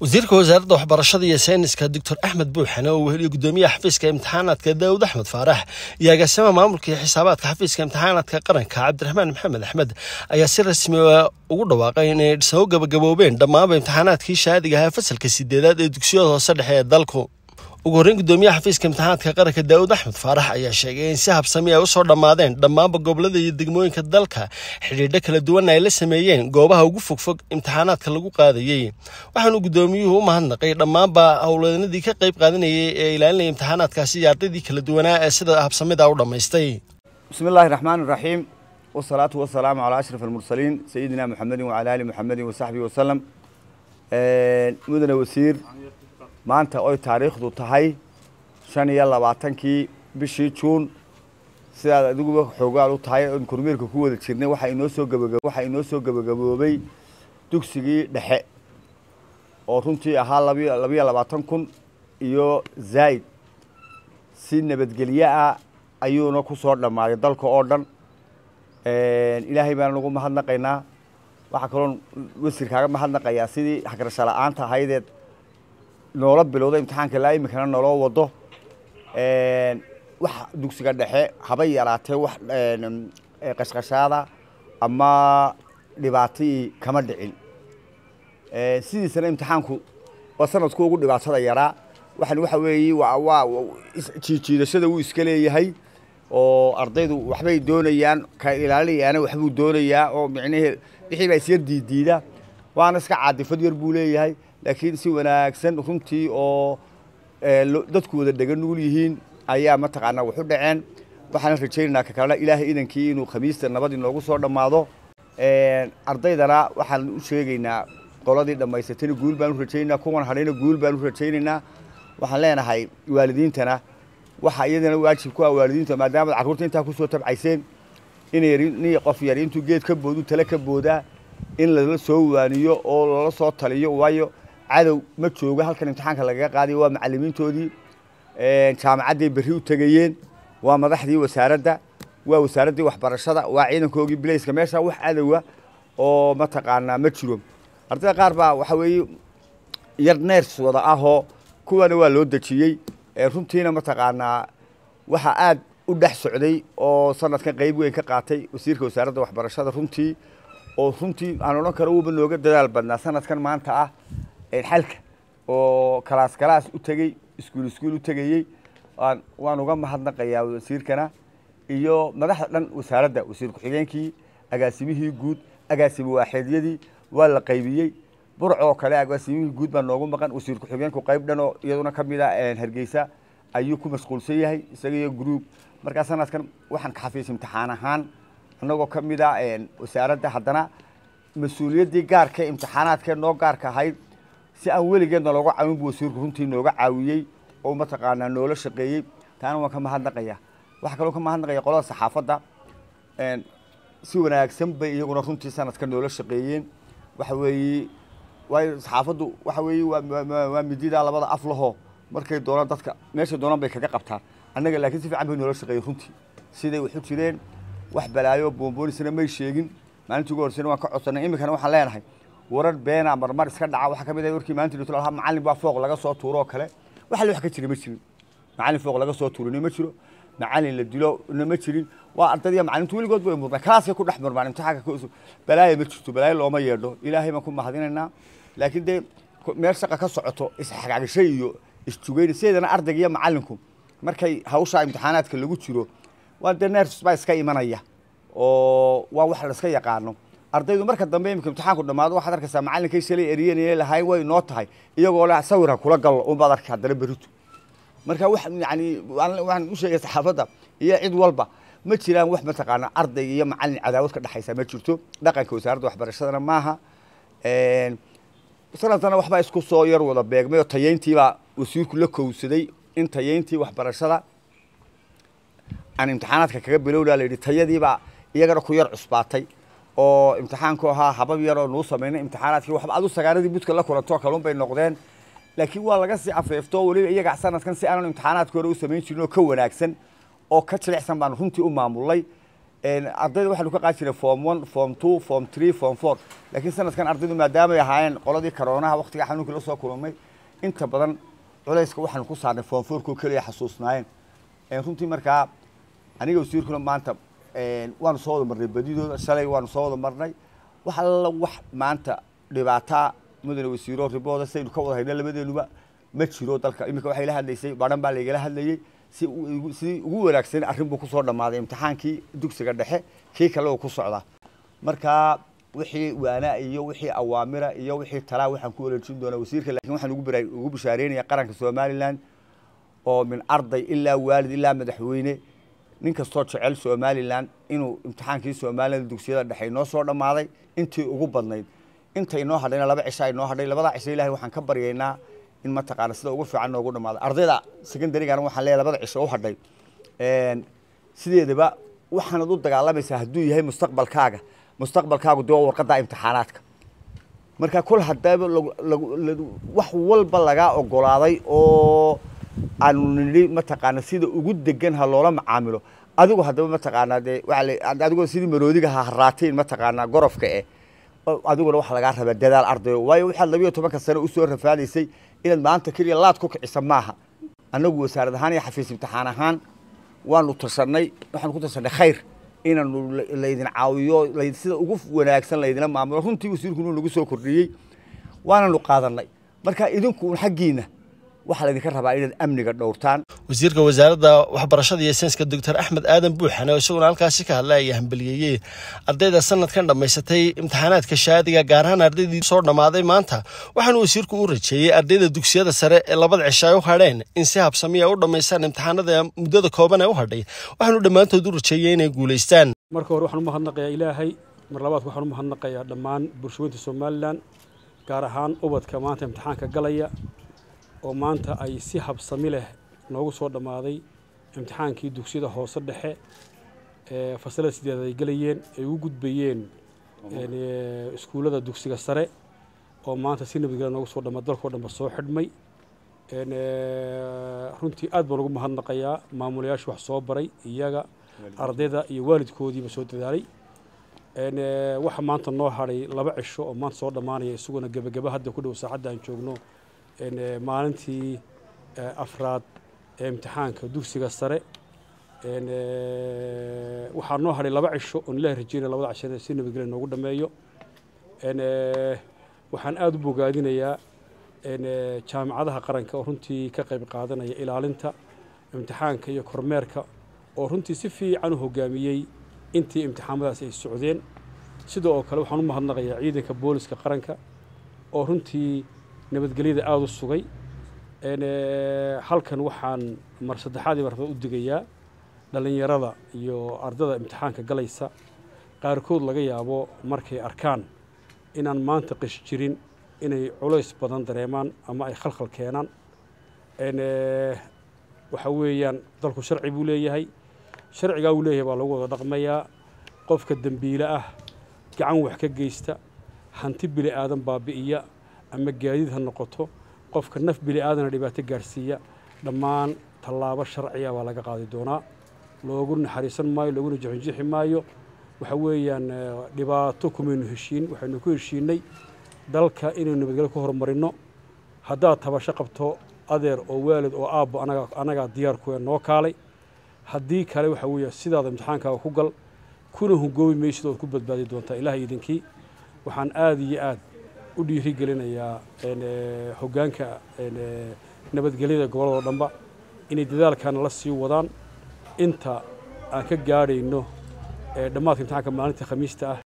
wasiirka wasaaradda waxbarashada iyo sayniska doctor axmed buuxane oo weheliyo guddoomiyaha xafiiska imtixaanaadka daawud axmed faarax iyo agaasimaha maamulka iyo xisaabaadka xafiiska imtixaanaadka qaranka cabdiraxmaan maxamed axmed ayaa si rasmi ah ugu dhawaaqay inay dhismo gabagaboobeen dhammaanba imtixaanaadkii shaadiga ahaa fasalka sideedaad ee dugsiyada hoose dhexe ee dalku ugu horreyn guddoomiyaha xafiiska imtixaanadka qaranka daa'uud axmed faarax ayaa sheegay in si habsami ay usoo dhammaadeen dhammaanba gobolada iyo degmooyinka dalka xidhiidho kala duwan ay la sameeyeen goobaha ugu fogfog imtixaanaadka lagu qaadayey waxaanu guddoomiyuhu u mahadnaqay dhammaanba howleenadii ka qayb qaadanayay ee ilaalinaya imtixaanaadkaasi iyo ardaydii kala duwanaa ee sida habsamida u dhammaystay bismi illaahi raxmaan iraxiim wasalaatu wasalaamu calaa ashraf almursaliin sayidina maxamedin wacala ali maxamedin wasaxbihi wasalam mudane wasiir maanta oy taariikhdu tahay shan iyo labaatankii bishii juun sidaad adiguba xoogaal u tahay oon kormeerka ku wada jirnay waxaa inoo soo waxaa inoo soo gebagaboobay dugsigii dhexe oo runtii ahaa labiyo labaatan kun iyo zaaid si nabadgelye ah ayuuna ku soo dhammaaday dalka oo dhan ilaahay baan nagu mahadnaqaynaa waxaa kaloon wasiir mahadnaqayaa sidii xagarasho la-aanta ahaydeed noola bilowda imtixaanka ilaa iminkana naloo wado wax dugsiga dhexe habay yaraatee wax qashqashaada ama dhibaatii kama dhicin sidiisana imtixaanku waa sanadku ugu dhibaatada yaraa waxan waxa weeye waa jiijiidashada wuu iska leeyahay oo ardaydu waxbay doonayaan ka ilaalinayaana waxbuu doonayaa oo micnahee wixii baa isyar diidiida waana iska caadifad yar buu leeyahay laakiin si wanaagsan runtii oo eh, dadku wada dhega nugul yihiin ayaa mataqaanaa waxu dhaceen waxaan rajaynaynaa kakalena ilaahay idankii inuu khamiista nabad inoogu soo dhammaado eh, ardaydana waxaan u sheegaynaa qoladii dhammaysatayna guul baan u rajaynaynaa kuwan hadhayna guul baan u rajaynaynaa waxaan leenahay waalidiintana waxaa iyadana waajib ku ah waalidiinta maadaamaad carruurta intaa ku tabcayseen inay qof yar intuu geed ka boodu tale ka boodaa in lala soo waaniyo oo lala soo taliyo waayo cadow ma joogo halkan imtixaanka lagaga qaaday waa macalimiintoodii jaamacadday beri u tegayeen waa madaxdii wasaaradda waa wasaaraddii waxbarashada waa ciidankoogii bilayska meesha wax cadowa oo mataqaanaa ma jiro ardayda qaar baa waxaa weeye yar neers wada ahoo kuwana waa loo dejiyey runtiina mataqaanaa waxaa aada u dhex socday oo sanadkan qeyb weyn ka qaatay wasiirka wasaaradda waxbarashada runtii oo runtii aan odhan karo uuba nooga dadaal badnaa sanadkan maanta ah xalka oo kalaas kalaas u tegey iskuul iskuul u tegayey waan uga mahadnaqayaa wasiirkana iyo madaxda dhan wasaaradda wasiir ku-xigeenkii agaasimihii guud agaasimo waaxeedyadii waa la qaybiyey burcoo kale agaasimihii guud baa noogu maqan wasiir ku-xigeenku qayb dhan oo iyaduna ka mid ah hargeysa ayuu ku mashquulsan yahay isagaiyo group markaa sanadkan waxaan ka xafiis imtixaan ahaan annagoo ka mid ah wasaaradda haddana mas-uuliyaddii gaarka imtixaanaadkee noo gaarka ahayd si aan weligeedna looga caawin buu wasiirku runtii nooga caawiyey oo mataqaanaa noola shaqeeyey taana waan ka mahadnaqaya waxaa kaloo ka mahadnaqaya qolada saxaafadda si wanaagsan bay iyaguna runtii sanadka noola shaqeeyeen waxa weeye waayo saxaafaddu waxa weeye waa mididaa labada af lahoo markay doonaan dadka meeshay doonaan bay kaga qabtaan annaga laakiin si fiican bay noola shaqeeyeen runtii siday waxu jireen wax balaayo boombonisana may sheegin maalintii ugu horeysayna waan ka codsanay iminkana waxaan leenahay warar beena marmar iska dhaca waxaa ka mid ah warkii maanta inuu lahaa macallin baa fooq laga soo tuuro oo kale wax la wax ka jira ma jirin macallin fooq laga soo tuurina ma jiro macallin la dilo na ma jirin waa ardadiiya macallintu weligood bay murmaan kalaaskay ku dhex murmaan imtixaanka ka balaaya ma jirto balaayo looma yeedho ilaahay baan ku mahadinaynaa laakiin dee meel shaqa ka socoto isxagagashay iyo isjugeyn sideedana ardayga iyo macallinku markay hawshaa imtixaanaadka lagu jiro waa dee nerfs baa iska imanaya oo waa wax la yaqaano ardaydu marka dambe imika imtixaanku dhammaado waxaad arkaysaa macallinkay shalay eryanayay lahay way noo tahay iyagoo leh sawirha kula galo unbaad arkay haddana berito marka wax yacni waxaan u sheegay saxaafadda iyo cid walba ma jiraan wax mataqaana arday iyo macallin cadaawad ka dhexaysa ma jirto dhaqanka wasaaradda waxbarashadana maaha sanadana waxbaa isku soo yar wada beegmay oo tayayntiibaa wasiirku la kowsaday in tayayntii waxbarashada aan imtixaanaadka kaga bilowdaa la yidhi tayadiibaa iyagana ku yar cusbaatay oo imtixaanku ahaa habab yaroo nuu samaynay imtixaanaadkii waxba adu sagaaradii budka la kulanto kalun bay noqdeen laakiin waa laga sii afeefto weliba iyagaa sanadkan si aanan imtixaanaadka hore u samayn jirin oo ka wanaagsan oo ka jilicsan baan runtii u maamulay ardayda waxaanu ka qaadi jirnay form one form two form three form four laakiin sanadkan ardaydu maadaamay ahaayeen qoladii karoonaha waqtigaa xanuunkii la soo kulmay inta badan culayska waxaanu ku saarnay form fourkoo keliya xasuusnaayeen runtii markaa aniga wasiirkuna maanta waan soo wada marnay badidooda shalay waanu soo wada marnay wax alla wax maanta dhibaataa mudane wasiiro ribooda saynu ka wada haydha labadeenuba ma jiro dalka iminka waxay la hadlaysay baran baa laygala hadlayey si sidii ugu wanaagsan arrin buu kusoo dhammaaday imtixaankii dugsiga dhexe kii kale oo ku socda markaa wixii waana iyo wixii awaamira iyo wixii talaa waxaan ku wareejin doonaa wasiirka lakin waxaan ugu bishaareynaya qaranka somalilan oo min arday ilaa waalid ilaa madaxweyne nin kastoo jecel somalilan inuu imtixaankii somalilan dugsiyada dhexey noo soo dhammaaday intii ugu badnayd intay noo hadhayna laba cisho ay noo hadhay labadaa cisho ilahay waxaan ka baryaynaa in mataqaana sida ugu fiican noogu dhammaaday ardayda secondarygana waxaan leeyahay labada cisho u hadhay sideedaba waxaanad u dagaalamaysaa hadduu yahay mustaqbalkaaga mustaqbalkaagu dee waa warqaddaa imtixaanaadka marka kol hadaba wax walba lagaa ogolaaday oo aanu nidhi mataqaana sida ugu degan ha loola macaamilo adigu haddaba mataqaanaa dee waadigoo sidii maroodiga ha haraatiin mataqaanaa gorofka eh adiguna waxaa lagaa rabaa dadaal ardayo waayo waxaad labiyo tobanka sano usoo rafaadaysay inaad maanta keliya laad ku kicisa maaha annagu wasaarad ahaan iyo xafiis imtixaan ahaan waanu tirsannay waxaanu ku tirsannay khayr inaanu laydin caawiyo sida ugu wanaagsan laydina maamulo runtii wasiirkunu nagu soo kordhiyey waananu qaadannay marka idinku un xaggiina waxaa laydinka rabaa inaad amniga dhowrtaan wasiirka wasaaradda waxbarashada iyo saynska doctor axmed aadan buuxane oo isaguna halkaasi ka hadlaaya hambaliyeeyey ardayda sanadkan dhammaysatay imtixaanaadka shaadiga gaar ahaan ardaydii soo dhammaaday maanta waxaana wasiirku u rajeeyey ardayda dugsiyada sare ee labada cisho ay u hadheen in si habsamiya u dhammaystaan imtixaanada muddada kooban ee u hadhay waxaanu dhammaantood u rajeeyey inay guulaystaan marka hore waxaan u mahadnaqayaa ilaahay mar labaad waxaan u mahadnaqayaa dhammaan bulshooyinta somalilan gaar ahaan ubadka maanta imtixaanka galaya oo maanta ay si habsami leh noogu soo dhammaaday imtixaankii dugsiyada hoose dhexe ee fasalada sideedaad ay gelayeen ay ugu gudbayeen iskuullada dugsiga sare oo maanta si nabadgelya noogu soo dhammaa dalkoo dhanba soo xidhmay runtii aad baa lagu mahadnaqayaa maamulayaasha wax soo baray iyaga ardayda iyo waalidkoodiiba soo dadaalay waxa maanta noo hadhay laba cisho oo maanta soo dhammaanaya isaguna gebageba hadda ku dhow saacadda aan joogno Eh, maalintii eh, afraad ee eh, imtixaanka dugsiga sare waxaa noo hadhay laba cisho oon ilahi rajaynaya labada cisho si nabadgelya noogu dhameeyo waxaan aada u bogaadinayaa jaamacadaha qaranka oo runtii ka qayb qaadanaya ilaalinta imtixaanka iyo kormeerka oo runtii si fiican u hogaamiyey intii imtixaamadaasi ay socdeen sidoo oo kale waxaan u mahadnaqayaa ciidanka booliska qaranka oo runtii nabadgelyada aada u sugay eh, halkan waxaan mar saddexaadii rabaa u digayaa dhallinyarada iyo ardada imtixaanka galaysa qaarkood laga yaabo markay arkaan inaan maanta qish jirin inay culays badan dareemaan ama ay khalkhal keenaan eh, waxaa weeyaan dalku sharci buu leeyahay sharcigaa uu leeyahay baa lagu wada dhaqmayaa qofka dembiile ah gacan wax ka geysta hanti bili aadan baabi'iya ama gaadiid ha noqoto qofka naf bili aadana dhibaato gaarsiiya dhammaan tallaabo sharciya baa laga qaadi doonaa loogu naxariisan maayo looguna jixinjixi maayo waxa weeyaan eh, dhibaato kumaynu heshiin waxaynu ku heshiinay dalka inaynu nabadgelyo ku horumarino haddaad tabasho qabto adeer oo waalid oo aabbo anagaa diyaarku noo kaalay haddii kale waxa weeye sidaada imtixaankaaga ku gal kuna hungoobi maysid ood ku badbaadi doontaa ilaah idinkii waxaan aad iyo aad u dhiirigelinayaa hogaanka nabadgelyada gobolladoo dhanba inay dadaalkaana la sii wadaan inta aan ka gaadhayno dhammaadka imtixaanka maalinta khamiista ah